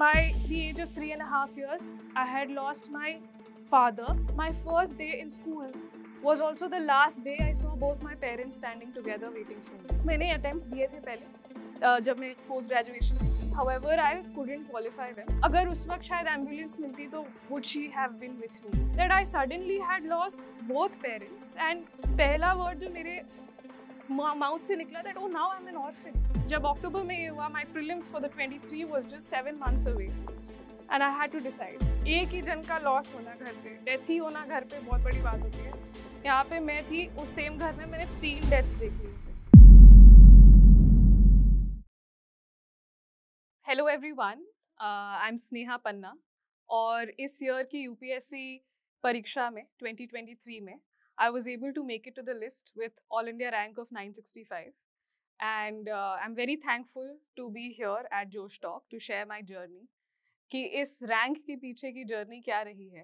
By the age of three and a half years, I had lost my father. My first day in school was also the last day I saw both my parents standing together waiting for me. मैंने attempts दिए थे पहले जब मैं post graduation में थी however I couldn't qualify them अगर उस वक्त शायद एम्बुलेंस मिलती तो would she have been with me that I suddenly had lost both parents and पहला वर्ड जो मेरे माउथ से निकला that O now I am an orphan जब अक्टूबर में ये हुआ my prelims for the 23 was just 7 months away and I had to decide एक ही जन का लॉस होना घर पे डेथ ही होना घर पे बहुत बड़ी बात होती है यहाँ पे मैं थी उस सेम घर में मैंने तीन डेथ्स देखी hello everyone I am Sneha Panna और इस ईयर की यूपीएससी परीक्षा में 2023 में I was able to make it to the list with All India rank of 965. And uh, I'm very thankful to be here at Josh Talk to share my journey. कि इस rank के पीछे की journey क्या रही है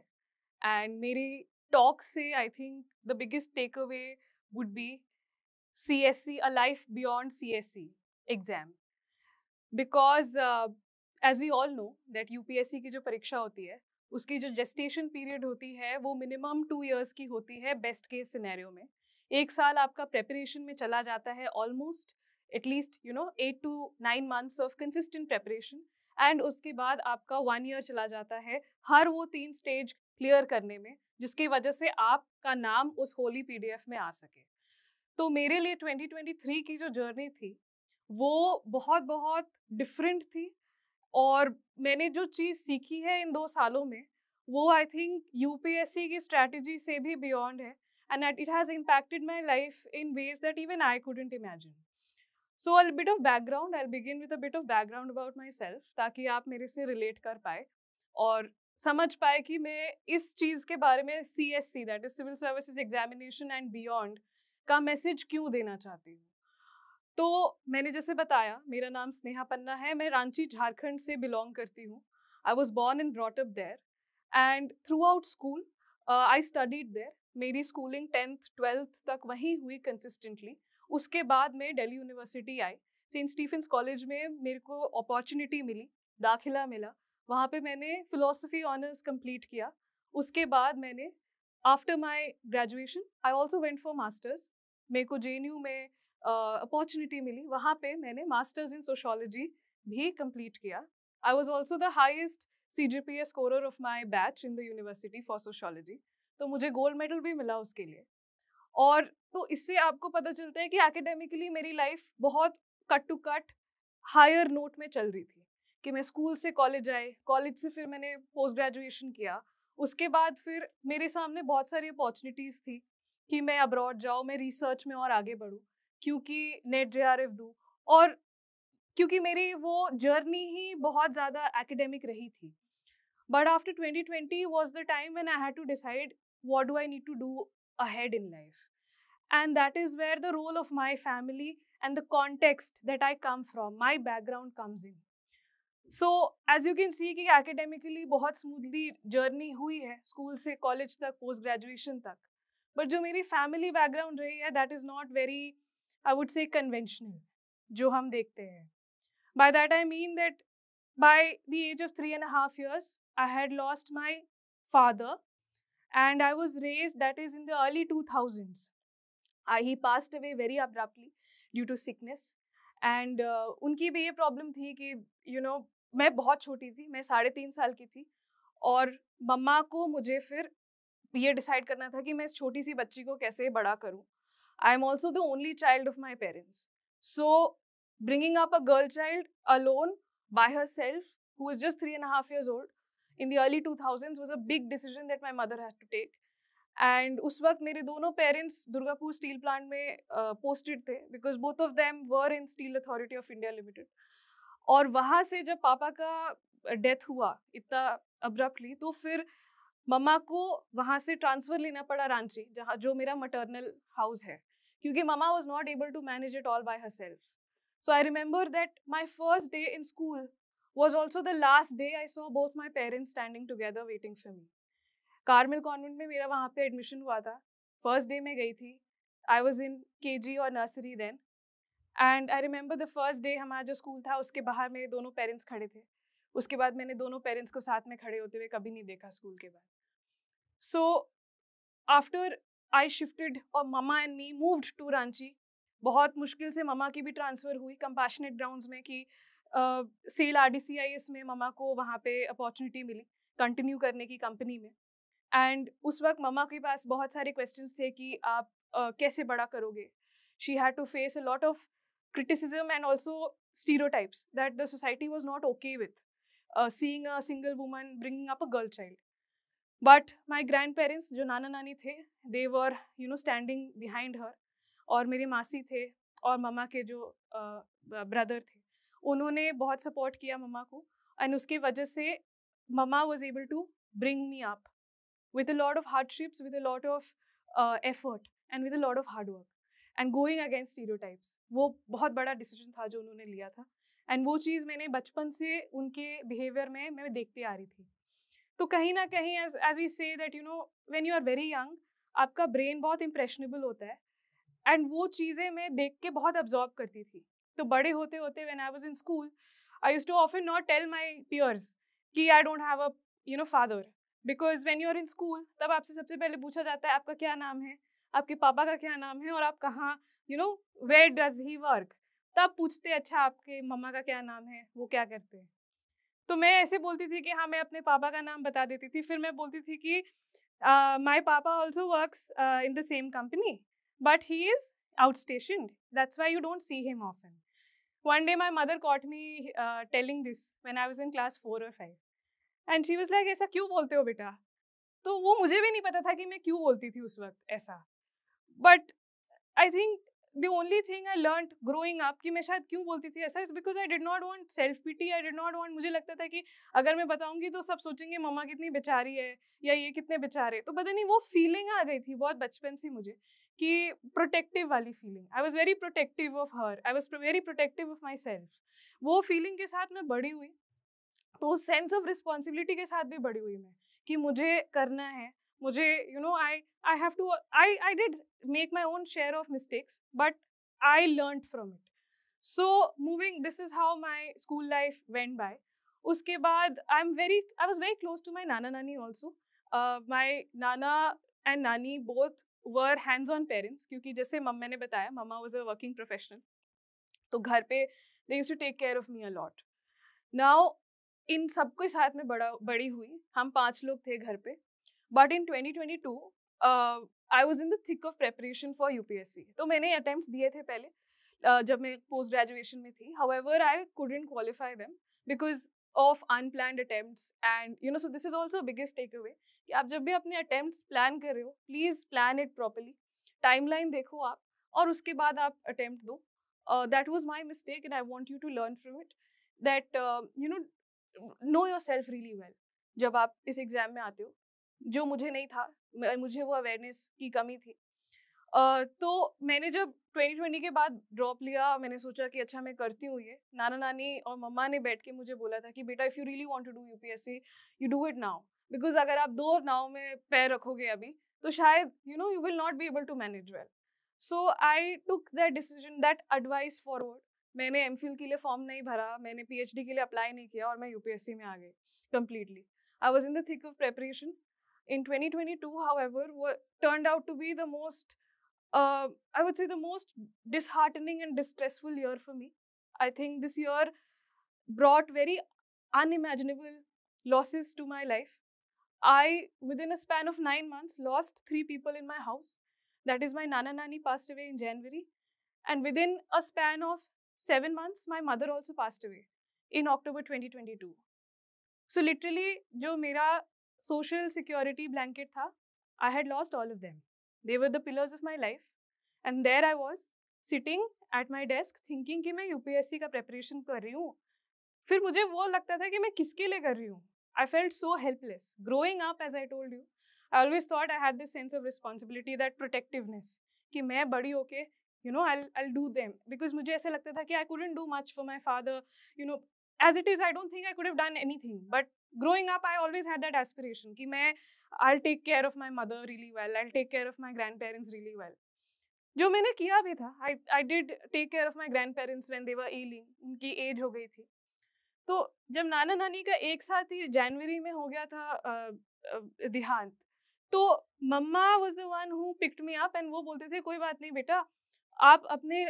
and मेरी talk से I think the biggest take away would be C S C a life beyond C S C exam because as we all know that U P S C की जो परीक्षा होती है उसकी जो जेस्टेशन पीरियड होती है वो मिनिमम टू ईयर्स की होती है बेस्ट केस सिनेरियो में एक साल आपका प्रेपरेशन में चला जाता है almost at least you know eight to nine months of consistent preparation and उसके बाद आपका वन ईयर चला जाता है हर वो तीन स्टेज क्लियर करने में जिसकी वजह से आपका नाम उस होली पी में आ सके तो मेरे लिए 2023 की जो जर्नी थी वो बहुत बहुत डिफरेंट थी और मैंने जो चीज़ सीखी है इन दो सालों में वो आई थिंक यू की स्ट्रैटेजी से भी बियॉन्ड है and at it has impacted my life in ways that even I couldn't imagine so a bit of background I begin with a bit of background about myself ताकि आप मेरे से relate कर पाए और समझ पाए कि मैं इस चीज़ के बारे में C S C that is civil services examination and beyond का मैसेज क्यों देना चाहती हूँ तो मैंने जैसे बताया मेरा नाम स्नेहा पन्ना है मैं रांची झारखंड से बिलोंग करती हूँ I was born and brought up and throughout school I studied there मेरी स्कूलिंग टेंथ ट्वेल्थ तक वहीं हुई कंसिस्टेंटली उसके बाद मैं Delhi University I Saint Stephen's College में मेरे को अपॉर्चुनिटी मिली दाखिला मिला वहाँ पे मैंने फ़िलोसफी ऑनर्स कंप्लीट किया उसके बाद मैंने after my graduation I also went for masters मेरे को जे में अपॉर्चुनिटी मिली वहाँ पे मैंने मास्टर्स इन सोशोलॉजी भी कंप्लीट किया I was also the highest C G P scorer of my batch in the university for sociology तो मुझे गोल्ड मेडल भी मिला उसके लिए और तो इससे आपको पता चलता है कि एकेडमिकली मेरी लाइफ बहुत cut to cut higher note में चल रही थी कि मैं स्कूल से कॉलेज आए कॉलेज से फिर मैंने पोस्ट ग्रेजुएशन किया उसके बाद फिर मेरे सामने बहुत सारी अपॉर्चुनिटीज़ थी कि मैं अब्रॉड जाऊँ मैं रिसर्च में और आगे बढ़ूँ क्योंकि नेट जे आर एफ दू और क्योंकि मेरी वो जर्नी ही बहुत ज़्यादा एकेडेमिक रही थी but after 2020 twenty was the time when I had to decide what do I need to do ahead in life and that is where the role of my family and the context that I come from my background comes in so as you can see कि academically बहुत smoothly journey हुई है school से college तक post graduation तक but जो मेरी family background रही है that is not very I would say conventional जो हम देखते हैं by that I mean that by the age of three and half years I had lost my father and I was raised that is in the early two thousands I he away away very abruptly due to sickness and उनकी भी ये problem थी कि you you no know, मैं बहुत छोटी थी मैं साढ़े तीन साल की थी और मम्मा को मुझे फिर ये डिसाइड करना था कि मैं इस छोटी सी बच्ची को कैसे बड़ा करूं I'm also the only child of my parents. So bringing up a girl child alone by herself, who is just three and a half years old in the early 2000s was a big decision that my mother had to take. And Uswak my both parents Durgapur steel plant mein, posted the, because both of them were in Steel Authority of India Limited. And when Papa's death happened abruptly, then मम्मा को वहाँ से transfer लेना पड़ा रांची जहाँ जो मेरा maternal house है क्योंकि मम्मा was not able to manage it all by herself so I remember that my first day in school was also the last day I saw both my parents standing together waiting for me Carmel Convent में मेरा वहाँ पे admission हुआ था first day मैं गई थी आई was in K G और nursery then and I remember the first day हमारा जो स्कूल था उसके बाहर मेरे दोनों पेरेंट्स खड़े थे उसके बाद मैंने दोनों पेरेंट्स को साथ में खड़े होते हुए कभी नहीं देखा स्कूल के बाद So after I shifted और ममा and me moved to Ranchi बहुत मुश्किल से मामा की भी ट्रांसफ़र हुई कंपैशनेट ग्राउंड्स में कि SAIL R D C I S में मामा को वहाँ पे अपॉर्चुनिटी मिली कंटिन्यू करने की कंपनी में एंड उस वक्त मामा के पास बहुत सारे क्वेश्चंस थे कि आप uh, कैसे बड़ा करोगे she had to face a lot of criticism and also stereotypes that the society was not okay with seeing single woman bringing up a girl child but my grandparents जो नाना नानी थे they were you know standing behind her और मेरे मासी थे और mama के जो ब्रदर uh, थे उन्होंने बहुत सपोर्ट किया ममा को एंड उसकी वजह से ममा was able to bring me up with a lot of hardships with a lot of effort and with a lot of hard work and going against against types वो बहुत बड़ा decision था जो उन्होंने लिया था एंड वो चीज़ मैंने बचपन से उनके बिहेवियर में मैं देखती आ रही थी तो कहीं ना कहीं as as we say that you know when you are very young आपका ब्रेन बहुत इंप्रेशनेबल होता है एंड वो चीज़ें मैं देख के बहुत अब्जॉर्ब करती थी तो बड़े होते होते when I was in school I use to often not tell my peers कि I don't have a you know father because when you are in school तब आपसे सबसे पहले पूछा जाता है आपका क्या नाम है आपके पापा का क्या नाम है और आप कहाँ you know where does he work तब पूछते अच्छा आपके मम्मा का क्या नाम है वो क्या करते हैं तो मैं ऐसे बोलती थी कि हाँ मैं अपने पापा का नाम बता देती थी फिर मैं बोलती थी कि माय पापा also works in the same company but he is out station that's why you don't see him often one day my mother caught me telling this when I was in class four और five and she was like ऐसा क्यों बोलते हो बेटा तो वो मुझे भी नहीं पता था कि मैं क्यों बोलती थी उस वक्त ऐसा but I think the only thing I learn growing up कि मैं शायद क्यों बोलती थी ऐसा is because I did not want self pity I did not want मुझे लगता था कि अगर मैं बताऊंगी तो सब सोचेंगे मम्मा कितनी बेचारी है या ये कितने बेचारे तो पता नहीं वो फीलिंग आ गई थी बहुत बचपन से मुझे कि प्रोटेक्टिव वाली feeling I was very protective of her I was very protective of myself वो फीलिंग के साथ मैं बड़ी हुई तो सेंस ऑफ रिस्पॉन्सिबिलिटी के साथ भी बड़ी हुई मैं कि मुझे करना है मुझे you know I I have to I I did make my own share of mistakes but I learn from it so moving this is how my school life went by उसके बाद I am very I was very close to my नाना नानी also my नाना and नानी both were hands on parents क्योंकि जैसे मम्मा ने बताया मम्मा वॉज अ वर्किंग प्रोफेशनल तो घर पे दे used to take care of me a lot now इन सबके साथ में बड़ा बड़ी हुई हम पांच लोग थे घर पे but in twenty twenty two I was in the thick of preparation for U P S C तो मैंने अटैम्प्ट दिए थे पहले uh, जब मैं पोस्ट ग्रेजुएशन में थी however I couldn't qualify them because of unplanned attempts and you know so this is also biggest take takeaway कि आप जब भी अपने अटैम्प्ट प्लान कर रहे हो please plan it properly timeline देखो आप और उसके बाद आप अटैम्प्ट दो that was my mistake and I want you to learn from it that you know know yourself really well जब आप इस एग्ज़ाम में आते हो जो मुझे नहीं था मुझे वो अवेयरनेस की कमी थी Uh, तो मैंने जब 2020 के बाद ड्रॉप लिया मैंने सोचा कि अच्छा मैं करती हूँ ये नाना नानी और मम्मा ने बैठ के मुझे बोला था कि बेटा if you really want to do see you do it now because अगर आप दो नाव में पैर रखोगे अभी तो शायद you know you will not be able to manage well so I took that decision that advice forward मैंने एम के लिए फॉर्म नहीं भरा मैंने पी के लिए अप्लाई नहीं किया और मैं सी में आ गई completely I was in the thick of preparation in 2022, however, were, turned out to be the most, uh, I would say, the most disheartening and distressful year for me. I think this year brought very unimaginable losses to my life. I, within a span of nine months, lost three people in my house. That is, my Nana Nani passed away in January. And within a span of seven months, my mother also passed away in October 2022. So, literally, जो मेरा social security blanket था I had lost all of them they were the pillars of my life and there I was sitting at my desk thinking कि मैं सी का preparation कर रही हूँ फिर मुझे वो लगता था कि मैं किसके लिए कर रही हूँ I felt so helpless growing up as I told you I always thought I had this sense of responsibility that protectiveness कि मैं बड़ी होके you know I I do them because मुझे ऐसे लगता था कि I couldn't do much for my father you know as it is I don't think I could have done anything but growing up I always had that aspiration कि मैं I take care of my mother really well I take care of my grandparents really well जो मैंने किया भी था I I did take care of my grandparents when they were ailing उनकी age हो गई थी तो जब नाना नानी का एक साथ ही जनवरी में हो गया था देहांत तो मम्मा was the one who picked me up and वो बोलते थे कोई बात नहीं बेटा आप अपने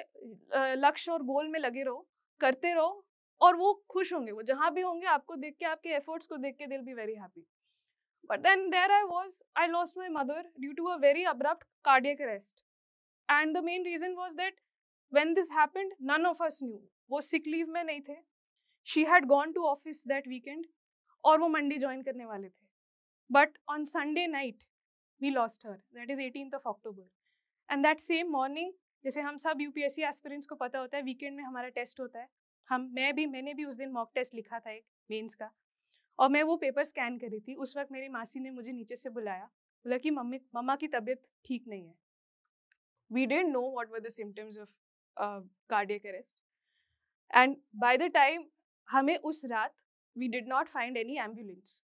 लक्ष्य और गोल में लगे रहो करते रहो और वो खुश होंगे वो जहाँ भी होंगे आपको देख के आपके एफर्ट्स को देख के दिल be very happy but then there I was I lost my mother due to a very abrupt cardiac arrest and the main reason was that when this happened none of us knew वो sick leave में नहीं थे she had gone to office that weekend और वो Monday join करने वाले थे but on Sunday night we lost her that is eighteen of October and that same morning जैसे हम सब यूपीएससी एस्पिरेंट्स को पता होता है वीकेंड में हमारा टेस्ट होता है हम मैं भी मैंने भी उस दिन मॉक टेस्ट लिखा था एक मेन्स का और मैं वो पेपर स्कैन कर रही थी उस वक्त मेरी मासी ने मुझे नीचे से बुलाया बोला कि मम्मी मम्मा की तबीयत ठीक नहीं है we didn't know what were the symptoms of cardiac arrest and by the time हमें उस रात we did not find any ambulance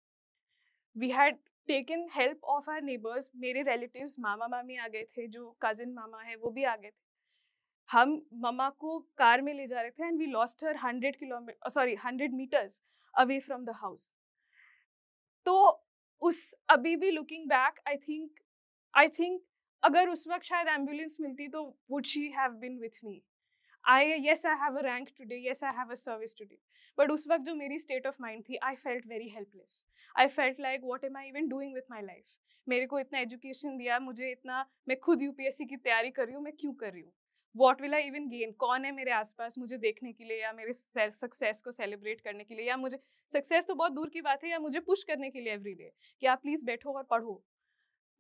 we had taken help of our neighbours मेरे रेलेटिव मामा मामी आ गए थे जो कज़िन मामा है वो भी आ गए थे हम ममा को कार में ले जा रहे थे and we lost her hundred kilometre sorry hundred metres away from the house तो उस अभी भी looking back I think I think अगर उस वक्त शायद एम्बुलेंस मिलती तो would she have been with me I yes I have a rank today yes I have a service today but उस वक्त जो मेरी स्टेट ऑफ माइंड थी I felt very helpless I felt like what M I even doing with my life मेरे को इतना education दिया मुझे इतना मैं खुद यूपीएससी की तैयारी कर रही हूँ मैं क्यों कर रही हूँ what will I even gain कौन है मेरे आसपास मुझे देखने के लिए या मेरे सक्सेस को सेलिब्रेट करने के लिए या मुझे सक्सेस तो बहुत दूर की बात है या मुझे पुश करने के लिए एवरी डे कि आप प्लीज़ बैठो और पढ़ो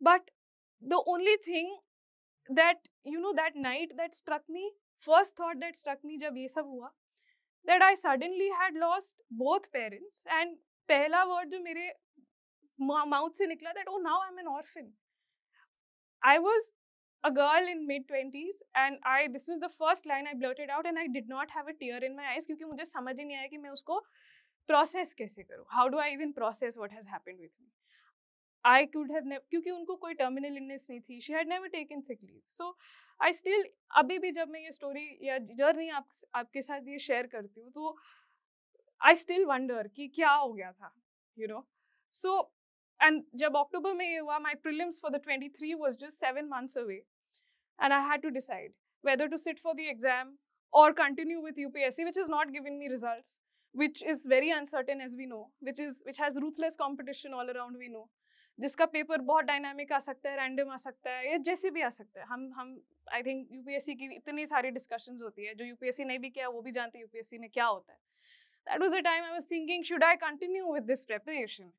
but the only thing that you know that night that struck me first thought that struck me जब ये सब हुआ that I suddenly had lost both parents and पहला वर्ड जो मेरे माउथ से निकला that O now I am an orphan I was a girl in mid 20s and i this was the first line i blurted out and i did not have a tear in my eyes क्योंकि मुझे समझ ही नहीं आया कि मैं उसको process कैसे करूँ how do I even process what has happened with me I could have क्योंकि उनको कोई टर्मिनल इलनेस नहीं थी she had never taken sick leave so I still अभी भी जब मैं ये स्टोरी या जर्नी आप आपके साथ ये शेयर करती हूँ तो आई स्टिल वंडर कि क्या हो गया था यू नो सो and जब अक्टूबर में ये हुआ my prelims for the 23 was just seven months away and I had to decide whether to sit for the exam or continue with UPSC which is not giving me results which is very uncertain as we know which is which has ruthless competition all around we know जिसका paper बहुत dynamic आ सकता है random आ सकता है या जैसे भी आ सकता है हम हम आई थिंक यूपीएससी की इतनी सारी डिस्कशंस होती है जो यूपीएससी ने भी किया वो भी जानते हैं यूपीएससी में क्या होता है that was the time I was thinking should I continue with this preparation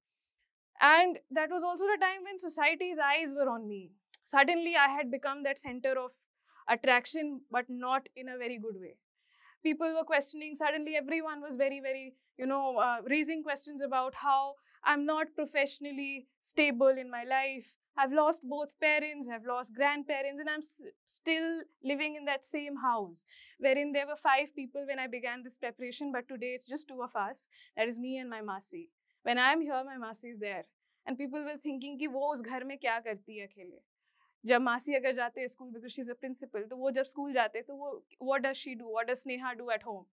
And that was also the time when society's eyes were on me. Suddenly, I had become that center of attraction, but not in a very good way. People were questioning, suddenly, everyone was very, very, you know, uh, raising questions about how I'm not professionally stable in my life. I've lost both parents, I've lost grandparents, and I'm still living in that same house, wherein there were five people when I began this preparation, but today it's just two of us. That is me and my Masi. When I am here my Masi is there and people will thinking कि वो उस घर में क्या करती है अकेले जब मासी अगर जाते हैं school because she is a principal तो वो जब स्कूल जाते तो वो what does she do what does Sneha do at home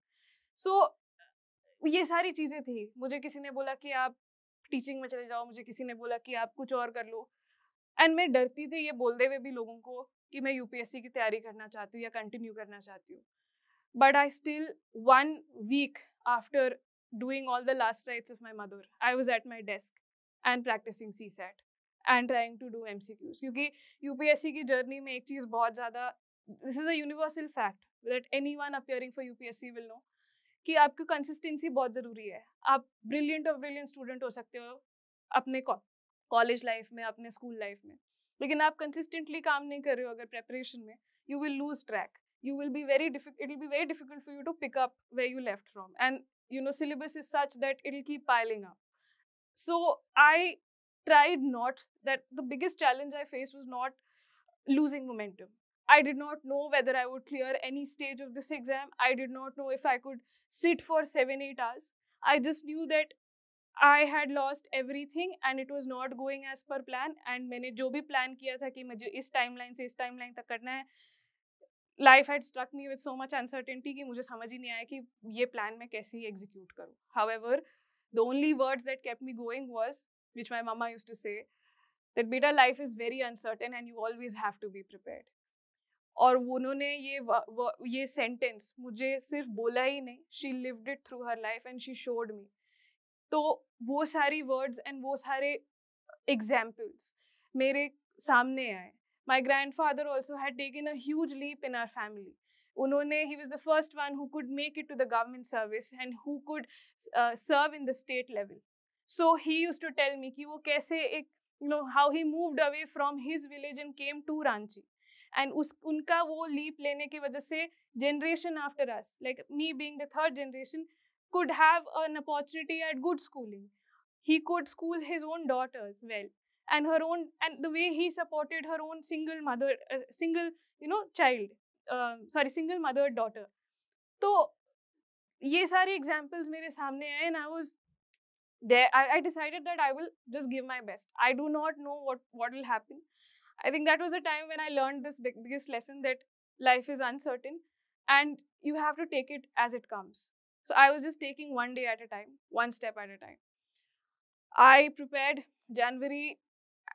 so ये सारी चीज़ें थी मुझे किसी ने बोला कि आप टीचिंग में चले जाओ मुझे किसी ने बोला कि आप कुछ और कर लो एंड मैं डरती थी ये बोलते हुए भी लोगों को कि मैं यूपीएससी की तैयारी करना चाहती हूँ या कंटिन्यू करना चाहती हूँ but I still one week after doing all the last rites of my mother. I was at my desk and practicing CSAT and trying to do MCQs. क्योंकि यूपीएससी की जर्नी में एक चीज़ बहुत ज़्यादा this is a universal fact that anyone appearing for UPSC will know कि आपको consistency बहुत ज़रूरी है आप ब्रिलियंट और ब्रिलियंट स्टूडेंट हो सकते हो अपने कॉलेज लाइफ में अपने स्कूल लाइफ में लेकिन आप कंसिस्टेंटली काम नहीं कर रहे हो अगर प्रेपरेशन में you will lose track you will be very difficult it will be very difficult for you to pick up where you left from and you know syllabus is such that it'll keep piling up so i tried not that the biggest challenge i faced was not losing momentum i did not know whether i would clear any stage of this exam i did not know if i could sit for 7 8 hours i just knew that I had lost everything and it was not going as per plan. And मैंने जो भी plan किया था कि मुझे इस timeline से इस timeline तक करना है life had struck me with so much uncertainty कि मुझे समझ ही नहीं आया कि ये प्लान मैं कैसे एग्जीक्यूट करूँ however the only words that kept me going was which my mama use to say that बेटा life is very uncertain and you always have to be prepare और उन्होंने ये व, व, ये सेंटेंस मुझे सिर्फ बोला ही नहीं she lived it through her life and she showed me तो वो सारी वर्ड्स एंड वो सारे एग्जाम्पल्स मेरे सामने आए My grandfather also had taken a huge leap in our family. Unone, he was the first one who could make it to the government service and who could uh, serve in the state level. So he used to tell me ki wo kaise ek, you know, how he moved away from his village and came to Ranchi. and उस उनका वो leap लेने की वजह generation after us, like me being the third generation, could have an opportunity at good schooling. He could school his own daughters well and her own and the way he supported her own single mother uh, single you know child uh, sorry single mother daughter So, ये सारे examples. मेरे सामने आए and i was there I, I decided that I will just give my best. I do not know what what will happen. I think that was a time when I learned this big, biggest lesson that life is uncertain and you have to take it as it comes. So I was just taking one day at a time, one step at a time. I prepared January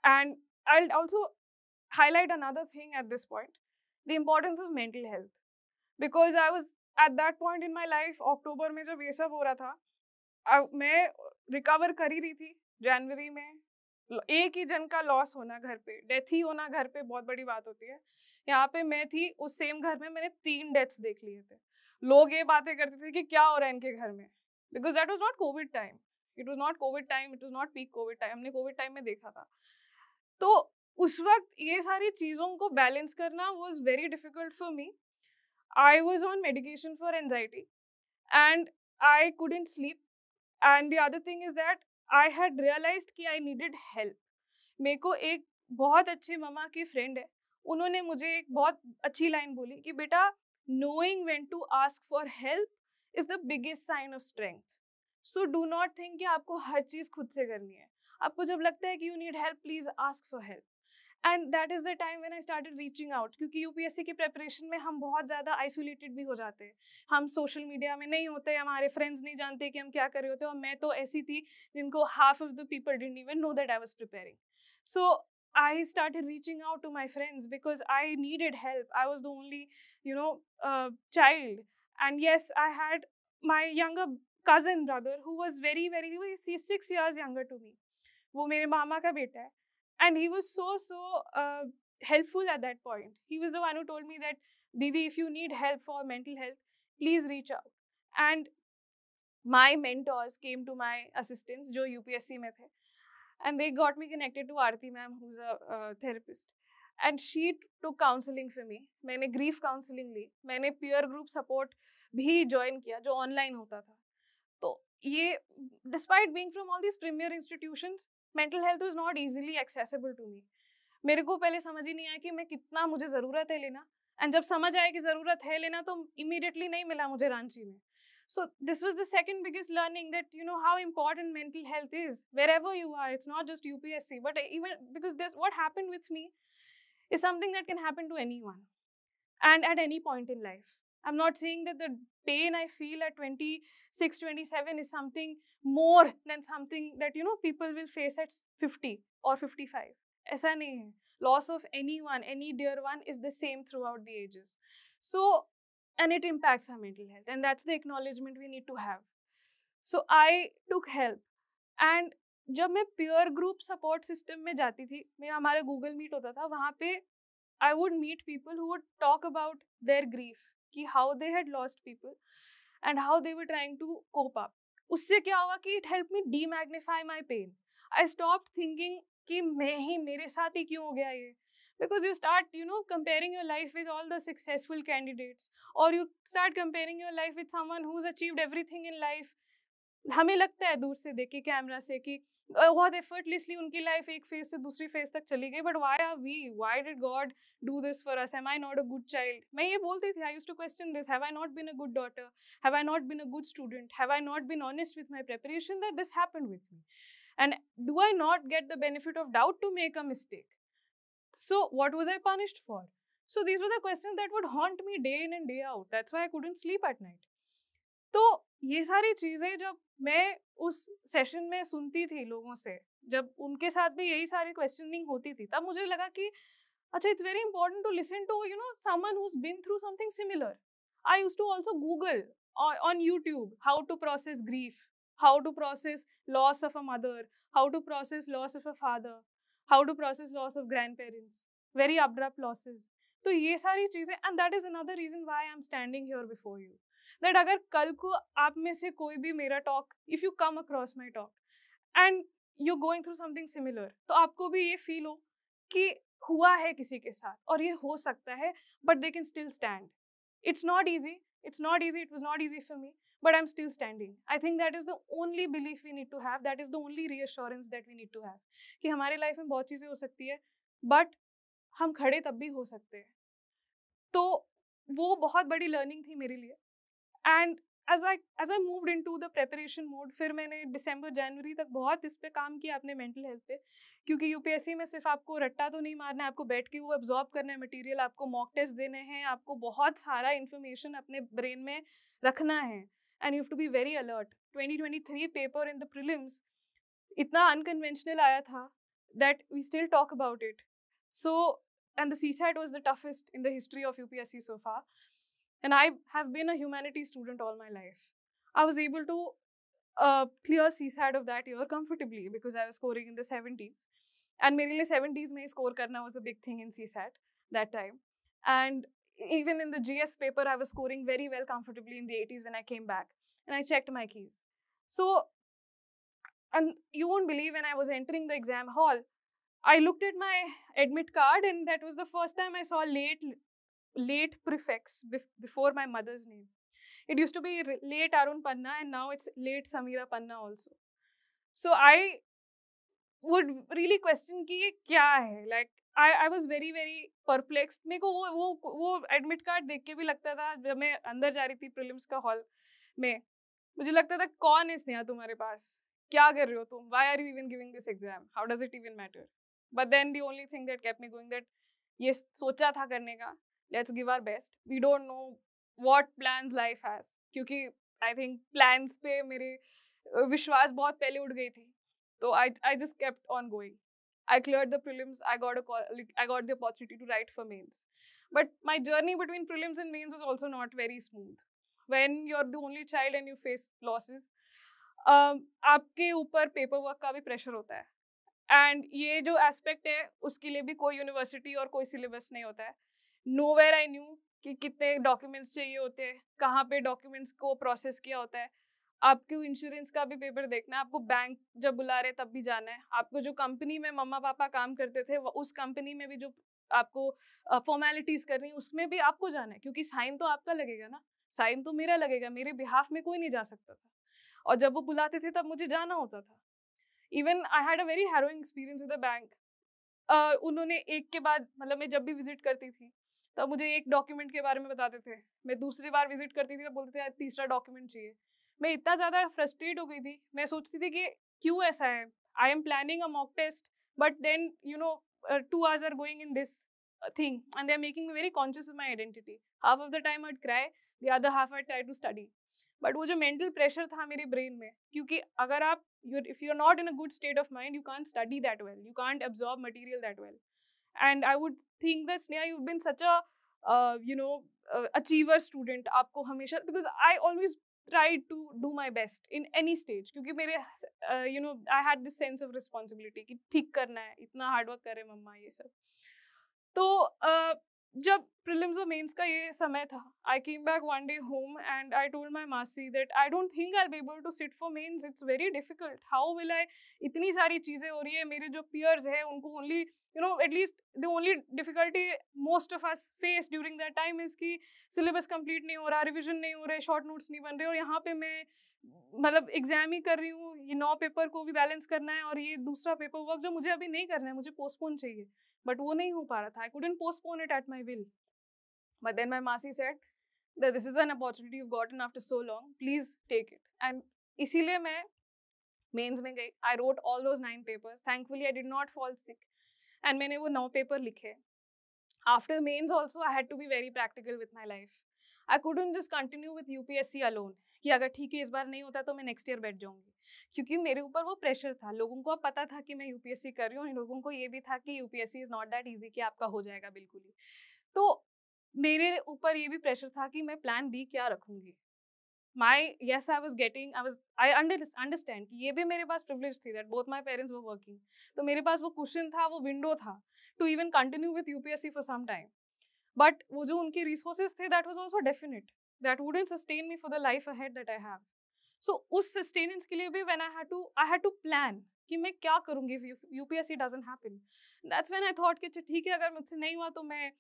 And I'll also highlight another thing at this point the importance of mental health. Because I was at that point in my life, अक्टूबर में जब ये सब हो रहा था मैं recover कर ही रही थी जनवरी में एक ही जन का लॉस होना घर पे डेथ ही होना घर पे बहुत बड़ी बात होती है यहाँ पे मैं थी उस सेम घर में मैंने तीन डेथ्स देख लिए थे लोग ये बातें करते थे कि क्या हो रहा है इनके घर में because that was not Covid time it was not Covid time it was not peak Covid time हमने कोविड टाइम में देखा था तो उस वक्त ये सारी चीज़ों को बैलेंस करना was very difficult for me I was on medication for anxiety and I couldn't sleep and the other thing is that I had realise कि आई नीडेड हेल्प मेरे को एक बहुत अच्छे ममा की फ्रेंड है उन्होंने मुझे एक बहुत अच्छी लाइन बोली कि बेटा knowing when to ask for help is the biggest sign of strength so do not think कि आपको हर चीज खुद से करनी है आपको जब लगता है कि you need help please ask for help and that is the time when I started reaching out क्योंकि यूपीएससी की प्रेपरेशन में हम बहुत ज़्यादा आइसोलेटेड भी हो जाते हैं हम सोशल मीडिया में नहीं होते हमारे फ्रेंड्स नहीं जानते कि हम क्या कर रहे होते और मैं तो ऐसी थी जिनको half of the people didn't even know that I was preparing so I started reaching out to my friends because I needed help. I was the only, you know, uh, child. And yes, I had my younger cousin brother who was very, very, he was six years younger to me. वो मेरे मामा का बेटा है and he was so so helpful at that point he was the one who told me that didi if you need help for mental health please reach out and my mentors came to my assistants जो U P S C में थे and they got me connected to Aarti ma'am who therapist and she to counselling for me मैंने grief counselling ली मैंने pure group support भी join किया जो online होता था तो ये despite being from all this premier institutions mental health is not easily accessible to me मेरे को पहले समझ ही नहीं आया कि मैं कितना मुझे ज़रूरत है लेना एंड जब समझ आया कि ज़रूरत है लेना तो इमीडिएटली नहीं मिला मुझे रांची में so this was the second biggest learning that you know how important mental health is wherever you are it's not just U P S C but even because this what happen with me is something that can happen to anyone and at any point in life I'm not saying that the pain I feel at 26, 27 is something more than something that, you know, people will face at 50 or 55. ऐसा नहीं है loss of anyone, any dear one is the same throughout the ages. So, and it impacts our mental health, and that's the acknowledgement we need to have. So, I took help, and जब मैं peer group support system में जाती थी मैं हमारा Google Meet होता था वहाँ पे I would meet people who would talk about their grief कि how they had lost people and how they were trying to cope up उससे क्या हुआ कि it help me demagnify my pain I stop thinking कि मैं ही मेरे साथ ही क्यों हो गया ये because you start you know comparing your life with all the successful candidates और you start comparing your life with someone who's achieved everything in life हमें लगता है दूर से देखे कैमरा से कि बहुत एफर्टलेसली उनकी लाइफ एक फेज से दूसरी फेज तक चली गई but why are we why did God do this for us am I not a good child मैं ये बोलती थी I use to question this have I not been a good daughter have I not been a good student have I not been honest with my preparation that this happen with me and do I not get the benefit of doubt to make a mistake so what was I punished for so this was a question that would haunt me day in and day out that's why I couldn't sleep at night तो ये सारी चीज़ें जब मैं उस session में सुनती थी लोगों से जब उनके साथ भी यही सारी क्वेश्चनिंग होती थी तब मुझे लगा कि अच्छा it's very important to listen to you know someone who's been through something similar I use to also google on YouTube how to process grief how to process loss of a mother how to process loss of a father how to process loss of grand parents very abrupt losses तो ये सारी चीज़ें and that is another reason why I am standing here before you that अगर कल को आप में से कोई भी मेरा talk if you come across my talk and you going through something similar तो आपको भी ये फील हो कि हुआ है किसी के साथ और ये हो सकता है but they can still stand it's not easy it's not easy it was not easy for me but I am still standing I think that is the only belief we need to have that is the only reassurance that we need to have कि हमारे life में बहुत चीज़ें हो सकती है but हम खड़े तब भी हो सकते हैं तो वो बहुत बड़ी लर्निंग थी मेरे लिए and as I as I moved into the preparation mode फिर मैंने दिसंबर जनवरी तक बहुत इस पर काम किया अपने मेंटल हेल्थ पे क्योंकि यूपीएससी में सिर्फ आपको रट्टा तो नहीं मारना है आपको बैठ के वो एब्जॉर्ब करना है मटेरियल आपको मॉक टेस्ट देने हैं आपको बहुत सारा इन्फॉर्मेशन अपने ब्रेन में रखना है and you to be very alert twenty twenty three paper in the prelims इतना अनकन्वेंशनल आया था that we still talk about it So, and the CSAT was the toughest in the history of UPSC so far. And I have been a humanities student all my life. I was able to uh, clear CSAT of that year comfortably because I was scoring in the 70s. And मेरे 70s my score करना was a big thing in CSAT that time. And even in the GS paper, I was scoring very well comfortably in the 80s when I came back. And I checked my keys. So, and you won't believe when I was entering the exam hall, I looked at my admit card, and that was the first time I saw late, late prefix before my mother's name. It used to be late Arun Panna, and now it's late Samira Panna also. So I would really question ki ये क्या है like I I was very very perplexed Meko wo wo wo admit card देख के भी लगता था जब मैं अंदर जा रही थी prelims ka hall mein. मुझे लगता था कौन है स्नेहा तुम्हारे पास क्या कर रहे हो तुम why are you even giving this exam how does it even matter but then the only thing that kept me going that ये सोचा था करने का let's give our best we don't know what plan life has क्योंकि I think plans पे मेरे विश्वास बहुत पहले उठ गई थी तो I I just kept on going I cleared the prelims. I got a call, I got the opportunity to write for mains. But my journey between prelims and mains was also not very smooth. When you're the only child and you face losses, um, आपके ऊपर paper work का भी pressure होता है and ये जो aspect है उसके लिए भी कोई यूनिवर्सिटी और कोई सिलेबस नहीं होता है नो वेयर आई न्यू कि कितने डॉक्यूमेंट्स चाहिए होते हैं कहाँ पे डॉक्यूमेंट्स को प्रोसेस किया होता है आपको इंश्योरेंस का भी पेपर देखना है आपको बैंक जब बुला रहे तब भी जाना है आपको जो कंपनी में मम्मा पापा काम करते थे उस कंपनी में भी जो आपको फॉर्मेलिटीज़ करनी रही उसमें भी आपको जाना है क्योंकि साइन तो आपका लगेगा ना साइन तो मेरा लगेगा मेरे बिहाफ में कोई नहीं जा सकता था और जब वो बुलाते थे तब मुझे जाना होता था even I had a very harrowing experience with a bank उन्होंने एक के बाद मतलब मैं जब भी विजिट करती थी तब मुझे एक डॉक्यूमेंट के बारे में बताते थे मैं दूसरी बार विजिट करती थी तो बोलते थे तीसरा डॉक्यूमेंट चाहिए मैं इतना ज़्यादा फ्रस्ट्रेट हो गई थी मैं सोचती थी कि क्यों ऐसा है I am planning a mock test but then you know two hours are going in this thing and they are making me very conscious of my identity half of the time I'd cry the other half I'd try to study but वो जो mental pressure था मेरे brain में क्योंकि अगर आप your if you are not in a good state of mind you can't study that well you can't absorb material that well and I would think that Sneha you been such a you know achiever student आपको हमेशा because I always try to do my best in any stage क्योंकि मेरे you know I had this sense of responsibility कि ठीक करना है इतना hard work करे मम्मा ये सब तो uh, जब प्रिलिम्स और मेंस का ये समय था I came back one day home and I told my मासी that I don't think I be able to sit for mains it's very difficult how will I इतनी सारी चीज़ें हो रही है मेरे जो पियर्स हैं उनको only you know at least the only difficulty most of us face during that time is कि सिलेबस कंप्लीट नहीं हो रहा रिविजन नहीं हो रहे शॉर्ट नोट्स नहीं बन रहे और यहाँ पे मैं मतलब एग्जाम ही कर रही हूँ ये नौ पेपर को भी बैलेंस करना है और ये दूसरा पेपर वर्क जो मुझे अभी नहीं करना है मुझे पोस्टपोन चाहिए बट वो नहीं हो पा रहा था I couldn't postpone it at my will but then my मासी said this is an opportunity you gotten after so long please take it and इसीलिए मैं मेन्स में गई I wrote all those nine papers thankfully I did not fall sick and मैंने वो नौ paper लिखे after mains also I had to be very practical with my life I couldn't just continue with you alone कि अगर ठीक है इस बार नहीं होता तो मैं नेक्स्ट ईयर बैठ जाऊंगी क्योंकि मेरे ऊपर वो प्रेशर था लोगों को अब पता था कि मैं यूपीएससी कर रही हूँ लोगों को ये भी था कि UPSC is not that easy कि आपका हो जाएगा बिल्कुल ही तो मेरे ऊपर ये भी प्रेशर था कि मैं प्लान बी क्या रखूँगी my yes I was getting I was I understand कि ये भी मेरे पास प्रिवलेज थी दैट बोथ माई पेरेंट्स वो वर्किंग तो मेरे पास वो क्वेश्चन था वो विंडो था to even continue with U P S C for some time but वो जो उनके रिसोर्सेज थे that was also definite that wouldn't sustain me for the life ahead that I have so उस sustenance के लिए भी when I had to I have to plan कि मैं क्या करूँगी U P S C doesn't happen that's when I thought कि अच्छा ठीक है अगर मुझसे नहीं हुआ तो मैं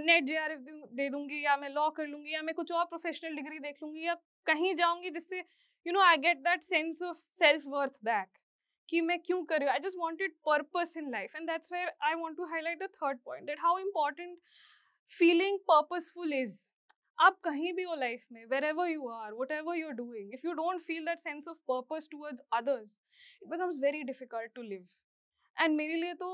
नेट जे आर एफ दे दूंगी या मैं लॉ कर लूँगी या मैं कुछ और प्रोफेशनल डिग्री देख लूँगी या कहीं जाऊँगी जिससे you know I get that sense of self worth back कि मैं क्यों कर रही हूँ I just wanted purpose in life and that's where I want to highlight the third point that how important feeling purposeful is आप कहीं भी हो लाइफ में wherever you are whatever you are doing if you don't feel that sense of purpose towards others it becomes very difficult to live and मेरे लिए तो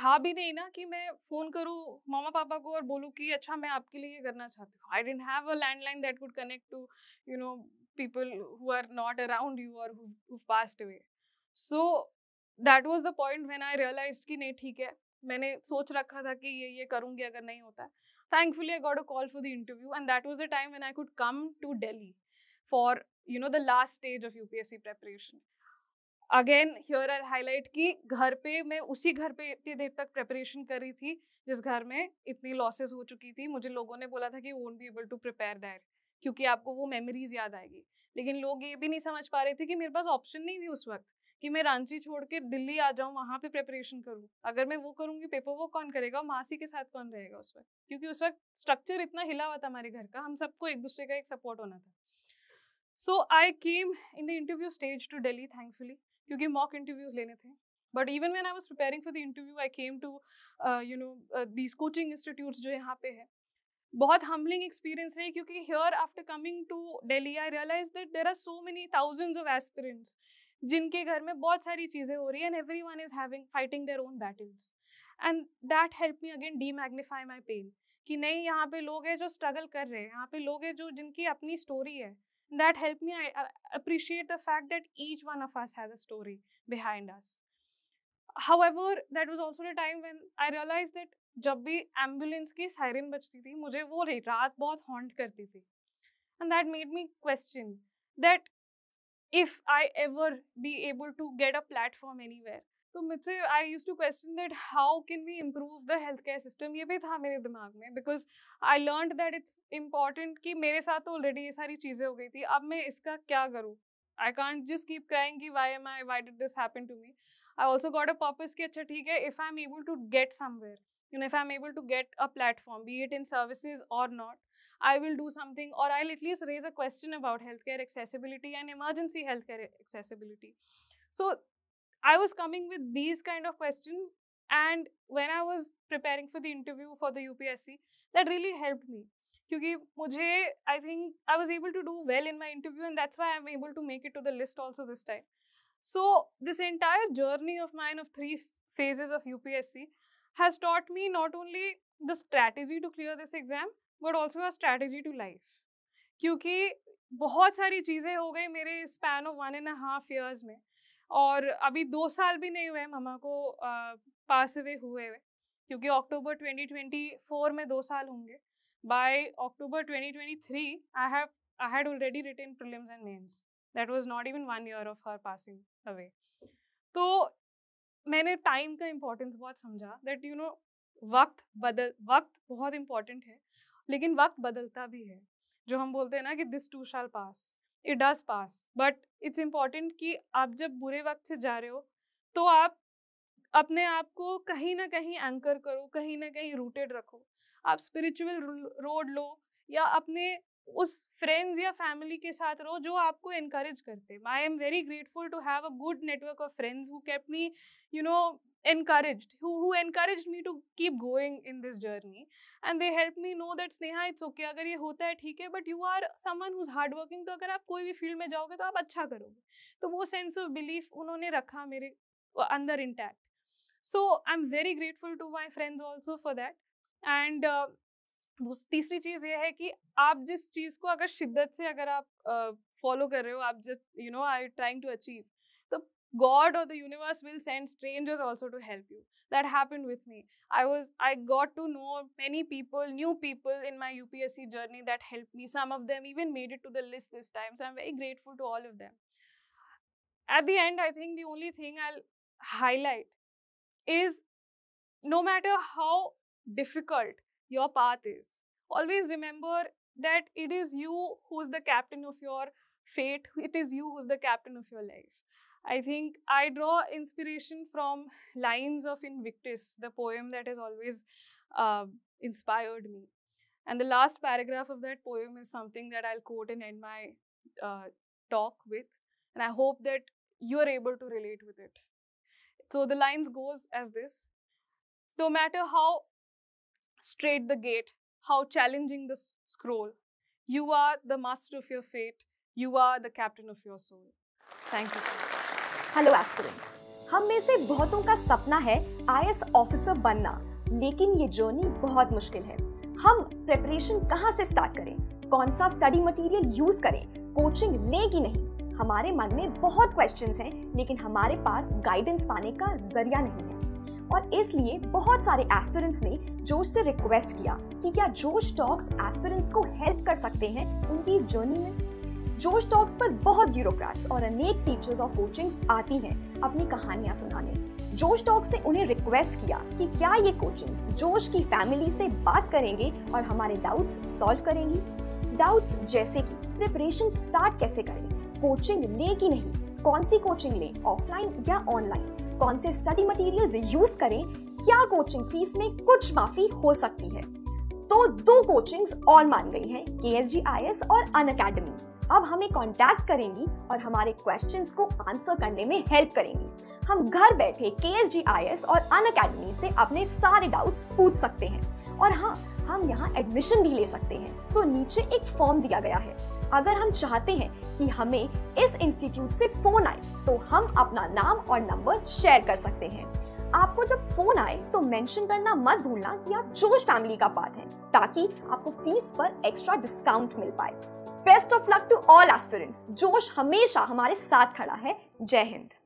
था भी नहीं ना कि मैं फ़ोन करूँ मामा पापा को और बोलूँ कि अच्छा मैं आपके लिए ये करना चाहती हूँ I didn't have a landline that would connect to you know people who are not around you और who passed away so that was the point when I realize कि नहीं ठीक है मैंने सोच रखा था कि ये ये करूँगी अगर नहीं होता thankfully I got a call for the interview and that was the time when I could come to Delhi for you know the last stage of U P S C preparation again here I highlight कि घर पे मैं उसी घर पे इतनी देर तक preparation कर रही थी जिस घर में इतनी लॉसेज हो चुकी थी मुझे लोगों ने बोला था कि won't be able to prepare that क्योंकि आपको वो मेमोरीज याद आएगी लेकिन लोग ये भी नहीं समझ पा रहे थे कि मेरे पास ऑप्शन नहीं थी उस वक्त कि मैं रांची छोड़ के दिल्ली आ जाऊँ वहाँ पे प्रेपरेशन करूँ अगर मैं वो करूँगी पेपर वो कौन करेगा मासी के साथ कौन रहेगा उस वक्त क्योंकि उस वक्त स्ट्रक्चर इतना हिला हुआ था हमारे घर का हम सबको एक दूसरे का एक सपोर्ट होना था so I came in the interview stage to Delhi thankfully क्योंकि मॉक इंटरव्यूज लेने थे but even when I was preparing for the interview I came to you know these coaching institute जो यहाँ पे है बहुत हम्बलिंग एक्सपीरियंस रही क्योंकि here after coming to Delhi I realize that there are so many thousands of aspirants जिनके घर में बहुत सारी चीज़ें हो रही हैं and every everyone is having fighting their own battles and that help me again demagnify my pain कि नहीं यहाँ पे लोग हैं जो स्ट्रगल कर रहे हैं यहाँ पे लोग हैं जो जिनकी अपनी स्टोरी है that help me I appreciate the fact that each one of us has a story behind us ever that was also the time when I realize that जब भी एम्बुलेंस की सायरन बजती थी मुझे वो रात बहुत हॉन्ट करती थी and that made me question that if I ever be able to get a platform anywhere तो मुझसे I use to question that how can we improve the health care system ये भी था मेरे दिमाग में because I learn that it's important कि मेरे साथ तो ऑलरेडी ये सारी चीज़ें हो गई थी अब मैं इसका क्या करूँ I can't just keep crying why am I why did this happen to me I also got a purpose कि अच्छा ठीक है if I am able to get somewhere and if I am able to get a platform be it in services और not I will do something or I'll at least raise a question about healthcare accessibility and emergency healthcare accessibility. So I was coming with these kind of questions and when I was preparing for the interview for the UPSC, that really helped me. I think I was able to do well in my interview, and that's why I'm able to make it to the list also this time. So this entire journey of mine of three phases of UPSC has taught me not only the strategy to clear this exam, but also a strategy to life क्योंकि बहुत सारी चीज़ें हो गई मेरे span of one and half years में और अभी दो साल भी नहीं हुए ममा को पास अवे हुए हुए क्योंकि अक्टूबर 2024 में दो साल होंगे by October 2023 I have I had already written prelims and mains that was not even one year of her passing away तो मैंने टाइम का इम्पोर्टेंस बहुत समझा दैट यू नो वक्त बदल वक्त बहुत इम्पॉर्टेंट है लेकिन वक्त बदलता भी है जो हम बोलते हैं ना कि this too shall pass it does pass but it's important कि आप जब बुरे वक्त से जा रहे हो तो आप अपने आप को कहीं ना कहीं एंकर करो कहीं ना कहीं रूटेड रखो आप स्पिरिचुअल रोड लो या अपने उस फ्रेंड्स या फैमिली के साथ रहो जो आपको इनक्रेज करते I am very grateful to have a good network of friends who kept me you know encouraged who who encouraged me to keep going in this journey and they helped me know that Sneha it's okay okay, अगर ये होता है ठीक है but you are someone who's hard working तो अगर आप कोई भी फील्ड में जाओगे तो आप अच्छा करोगे तो वो सेंस ऑफ बिलीफ उन्होंने रखा मेरे अंदर intact so I am very grateful to my friends also for that and तीसरी चीज़ ये है कि आप जिस चीज़ को अगर शिद्दत से अगर आप फॉलो uh, कर रहे हो आप just you know I trying to achieve god or the universe will send strangers also to help you that happened with me i was i got to know many people new people in my upsc journey that helped me some of them even made it to the list this time so i'm very grateful to all of them at the end i think the only thing i'll highlight is no matter how difficult your path is always remember that it is you who's the captain of your fate it is you who's the captain of your life I think I draw inspiration from Lines of Invictus, the poem that has always uh, inspired me. And the last paragraph of that poem is something that I'll quote and end my uh, talk with. And I hope that you are able to relate with it. So the lines goes as this. No matter how straight the gate, how challenging the scroll, you are the master of your fate. You are the captain of your soul. Thank you so much. Hello aspirants हम में से बहुतों का सपना है IAS officer बनना लेकिन ये जर्नी बहुत मुश्किल है हम प्रेपरेशन कहाँ से स्टार्ट करें कौन सा स्टडी मटेरियल यूज करें कोचिंग लें कि नहीं हमारे मन में बहुत क्वेश्चंस हैं लेकिन हमारे पास गाइडेंस पाने का जरिया नहीं है और इसलिए बहुत सारे एस्पिरेंट्स ने जोश से रिक्वेस्ट किया कि क्या जोश टॉक्स एस्पिरेंट्स को हेल्प कर सकते हैं उनकी इस जर्नी में जोश टॉक्स पर बहुत ब्यूरोक्रेट्स और अनेक टीचर्स और कोचिंग्स आती हैं अपनी कहानियां सुनाने जोश टॉक्स ने उन्हें रिक्वेस्ट किया कि क्या ये कोचिंग्स जोश की फैमिली से बात करेंगे और हमारे डाउट्स सॉल्व करेंगी डाउट्स जैसे कि प्रिपरेशन स्टार्ट कैसे करें कोचिंग लें कि नहीं कौन सी कोचिंग लें ऑफलाइन या ऑनलाइन कौन से स्टडी मटेरियल्स यूज करें क्या कोचिंग फीस में कुछ माफी हो सकती है तो दो कोचिंग्स और मान गई हैं के और अन अकेडमी अब हमें कांटेक्ट करेंगी और हमारे क्वेश्चन को आंसर करने में हेल्प करेंगी हम घर बैठे के एस जी आई एस और अन अकेडमी से अपने सारे डाउट्स पूछ सकते हैं और हाँ हम यहाँ एडमिशन भी ले सकते हैं तो नीचे एक फॉर्म दिया गया है अगर हम चाहते हैं कि हमें इस इंस्टीट्यूट से फोन आए तो हम अपना नाम और नंबर शेयर कर सकते हैं आपको जब फोन आए तो मेंशन करना मत भूलना कि आप जोश फैमिली का पार्ट हैं ताकि आपको फीस पर एक्स्ट्रा डिस्काउंट मिल पाए best of luck to all aspirants जोश हमेशा हमारे साथ खड़ा है जय हिंद